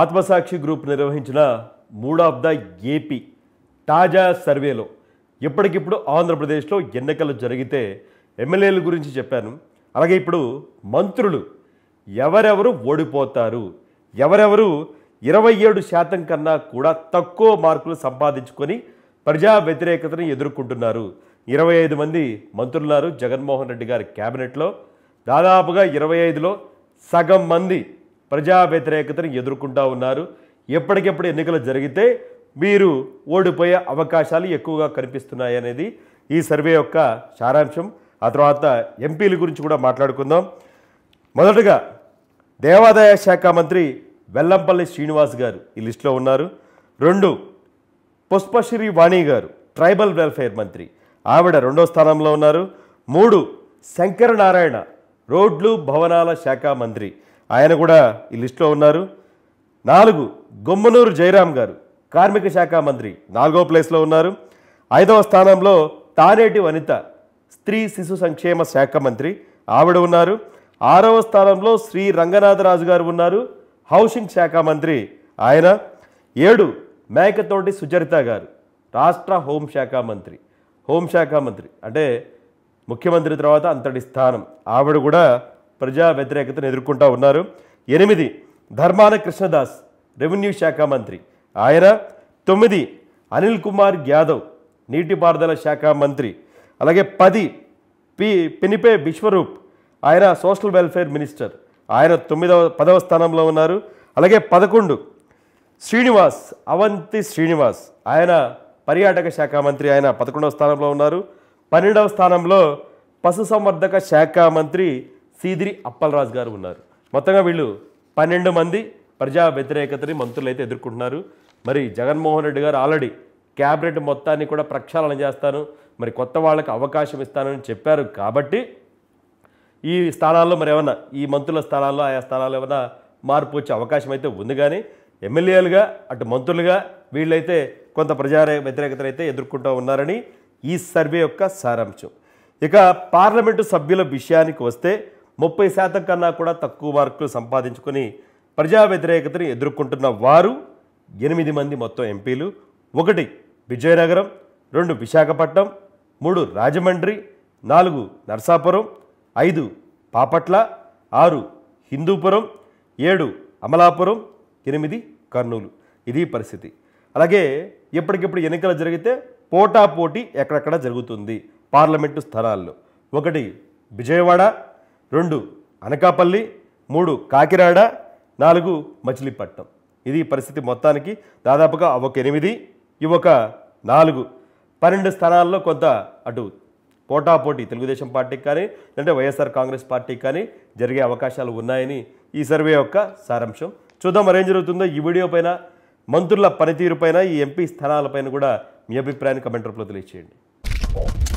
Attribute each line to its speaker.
Speaker 1: ఆత్మసాక్షి group నిర్వహించిన mood of the AP తాజా సర్వేలో ఎప్పటికిప్పుడు ఆంధ్రప్రదేశ్లో ఎన్నికలు జరిగితే ఎమ్మెల్యేల గురించి చెప్పాను అలాగే ఇప్పుడు మంత్రులు ఎవరెవరు ఓడిపోతారు ఎవరెవరు ఇరవై ఏడు శాతం కన్నా కూడా తక్కువ మార్కులు సంపాదించుకొని ప్రజా వ్యతిరేకతను ఎదుర్కొంటున్నారు ఇరవై ఐదు మంది మంత్రులున్నారు జగన్మోహన్ రెడ్డి గారి క్యాబినెట్లో దాదాపుగా ఇరవై ఐదులో సగం మంది ప్రజా వ్యతిరేకతను ఎదుర్కొంటూ ఉన్నారు ఎప్పటికెప్పుడు ఎన్నికలు జరిగితే మీరు ఓడిపోయే అవకాశాలు ఎక్కువగా కనిపిస్తున్నాయి అనేది ఈ సర్వే యొక్క సారాంశం ఆ తర్వాత ఎంపీల గురించి కూడా మాట్లాడుకుందాం మొదటగా దేవాదాయ శాఖ మంత్రి వెల్లంపల్లి శ్రీనివాస్ గారు ఈ లిస్టులో ఉన్నారు రెండు పుష్పశ్రీ వాణి గారు ట్రైబల్ వెల్ఫేర్ మంత్రి ఆవిడ రెండో స్థానంలో ఉన్నారు మూడు శంకరనారాయణ రోడ్లు భవనాల శాఖ మంత్రి ఆయన కూడా ఈ లిస్టులో ఉన్నారు నాలుగు గుమ్మనూరు జయరాం గారు కార్మిక శాఖ మంత్రి నాలుగో ప్లేస్లో ఉన్నారు ఐదవ స్థానంలో తానేటి వనిత స్త్రీ శిశు సంక్షేమ శాఖ మంత్రి ఆవిడ ఉన్నారు ఆరవ స్థానంలో శ్రీ రంగనాథరాజు గారు ఉన్నారు హౌసింగ్ శాఖ మంత్రి ఆయన ఏడు మేకతోటి సుచరిత గారు రాష్ట్ర హోంశాఖ మంత్రి హోంశాఖ మంత్రి అంటే ముఖ్యమంత్రి తర్వాత అంతటి స్థానం ఆవిడ కూడా ప్రజా వ్యతిరేకతను ఎదుర్కొంటూ ఉన్నారు ఎనిమిది ధర్మాన కృష్ణదాస్ రెవెన్యూ శాఖ మంత్రి ఆయన తొమ్మిది అనిల్ కుమార్ యాదవ్ నీటిపారుదల శాఖ మంత్రి అలాగే పది పి పినిపే విశ్వరూప్ ఆయన సోషల్ వెల్ఫేర్ మినిస్టర్ ఆయన తొమ్మిదవ పదవ స్థానంలో ఉన్నారు అలాగే పదకొండు శ్రీనివాస్ అవంతి శ్రీనివాస్ ఆయన పర్యాటక శాఖ మంత్రి ఆయన పదకొండవ స్థానంలో ఉన్నారు పన్నెండవ స్థానంలో పశుసంవర్ధక శాఖ మంత్రి సీదిరి అప్పలరాజు గారు ఉన్నారు మొత్తంగా వీళ్ళు పన్నెండు మంది ప్రజా వ్యతిరేకతని మంత్రులు అయితే ఎదుర్కొంటున్నారు మరి జగన్మోహన్ రెడ్డి గారు ఆల్రెడీ క్యాబినెట్ మొత్తాన్ని కూడా ప్రక్షాళన చేస్తాను మరి కొత్త వాళ్ళకి అవకాశం ఇస్తానని చెప్పారు కాబట్టి ఈ స్థానాల్లో మరి ఏమన్నా ఈ మంత్రుల స్థానాల్లో ఆయా స్థానాల్లో ఏమైనా మార్పు వచ్చే అవకాశం అయితే ఉంది కానీ ఎమ్మెల్యేలుగా అటు మంత్రులుగా వీళ్ళైతే కొంత ప్రజా వ్యతిరేకతను అయితే ఎదుర్కొంటూ ఉన్నారని ఈ సర్వే యొక్క సారాంశం ఇక పార్లమెంటు సభ్యుల విషయానికి వస్తే ముప్పై శాతం కన్నా కూడా తక్కువ మార్కులు సంపాదించుకొని ప్రజా వ్యతిరేకతను ఎదుర్కొంటున్న వారు ఎనిమిది మంది మొత్తం ఎంపీలు ఒకటి విజయనగరం రెండు విశాఖపట్నం మూడు రాజమండ్రి నాలుగు నర్సాపురం ఐదు పాపట్ల ఆరు హిందూపురం ఏడు అమలాపురం ఎనిమిది కర్నూలు ఇది పరిస్థితి అలాగే ఎప్పటికెప్పుడు ఎన్నికలు జరిగితే పోటా పోటీ ఎక్కడెక్కడ జరుగుతుంది పార్లమెంటు స్థలాల్లో ఒకటి విజయవాడ రెండు అనకాపల్లి మూడు కాకినాడ నాలుగు మచిలీపట్నం ఇది పరిస్థితి మొత్తానికి దాదాపుగా ఒక ఎనిమిది ఇవొక నాలుగు పన్నెండు స్థానాల్లో కొంత అటు పోటాపోటీ తెలుగుదేశం పార్టీకి కానీ లేదంటే వైఎస్ఆర్ కాంగ్రెస్ పార్టీకి కానీ జరిగే అవకాశాలు ఉన్నాయని ఈ సర్వే యొక్క సారాంశం చూద్దాం మరేం జరుగుతుందో ఈ వీడియో పైన మంత్రుల పనితీరుపైన ఈ ఎంపీ స్థానాలపైన కూడా మీ అభిప్రాయాన్ని కమెంట్ రూపంలో తెలియజేయండి